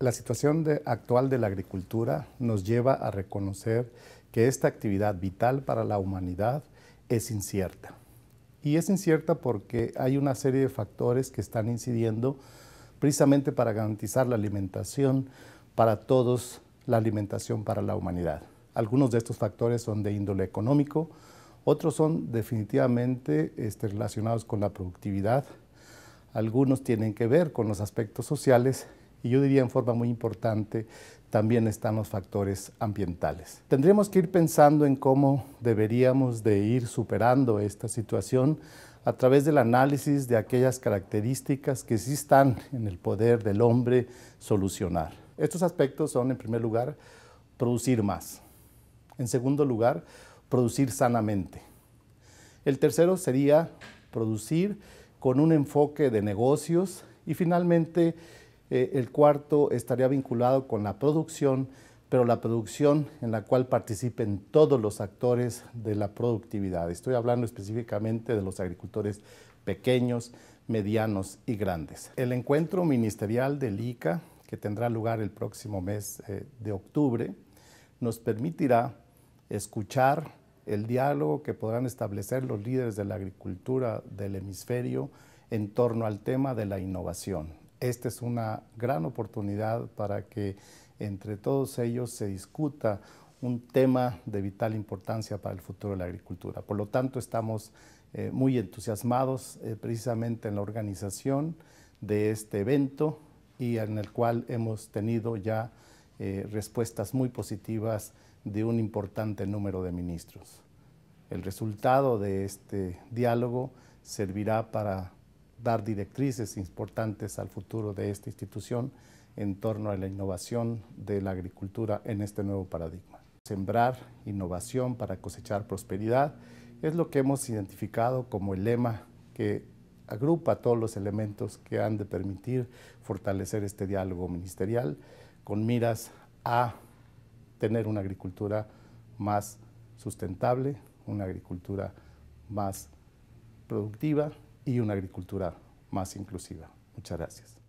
La situación actual de la agricultura nos lleva a reconocer que esta actividad vital para la humanidad es incierta. Y es incierta porque hay una serie de factores que están incidiendo precisamente para garantizar la alimentación para todos, la alimentación para la humanidad. Algunos de estos factores son de índole económico, otros son definitivamente este, relacionados con la productividad, algunos tienen que ver con los aspectos sociales y yo diría en forma muy importante también están los factores ambientales. Tendríamos que ir pensando en cómo deberíamos de ir superando esta situación a través del análisis de aquellas características que sí están en el poder del hombre solucionar. Estos aspectos son, en primer lugar, producir más. En segundo lugar, producir sanamente. El tercero sería producir con un enfoque de negocios y finalmente eh, el cuarto estaría vinculado con la producción, pero la producción en la cual participen todos los actores de la productividad. Estoy hablando específicamente de los agricultores pequeños, medianos y grandes. El encuentro ministerial del ICA, que tendrá lugar el próximo mes eh, de octubre, nos permitirá escuchar el diálogo que podrán establecer los líderes de la agricultura del hemisferio en torno al tema de la innovación. Esta es una gran oportunidad para que entre todos ellos se discuta un tema de vital importancia para el futuro de la agricultura. Por lo tanto, estamos eh, muy entusiasmados eh, precisamente en la organización de este evento y en el cual hemos tenido ya eh, respuestas muy positivas de un importante número de ministros. El resultado de este diálogo servirá para dar directrices importantes al futuro de esta institución en torno a la innovación de la agricultura en este nuevo paradigma. Sembrar innovación para cosechar prosperidad es lo que hemos identificado como el lema que agrupa todos los elementos que han de permitir fortalecer este diálogo ministerial con miras a tener una agricultura más sustentable, una agricultura más productiva y una agricultura más inclusiva. Muchas gracias.